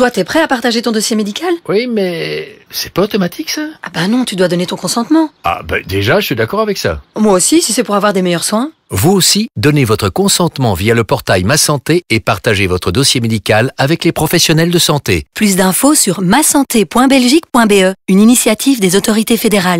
Toi, t'es prêt à partager ton dossier médical Oui, mais c'est pas automatique ça Ah bah non, tu dois donner ton consentement. Ah bah déjà, je suis d'accord avec ça. Moi aussi, si c'est pour avoir des meilleurs soins. Vous aussi, donnez votre consentement via le portail Ma Santé et partagez votre dossier médical avec les professionnels de santé. Plus d'infos sur masanté.belgique.be, une initiative des autorités fédérales.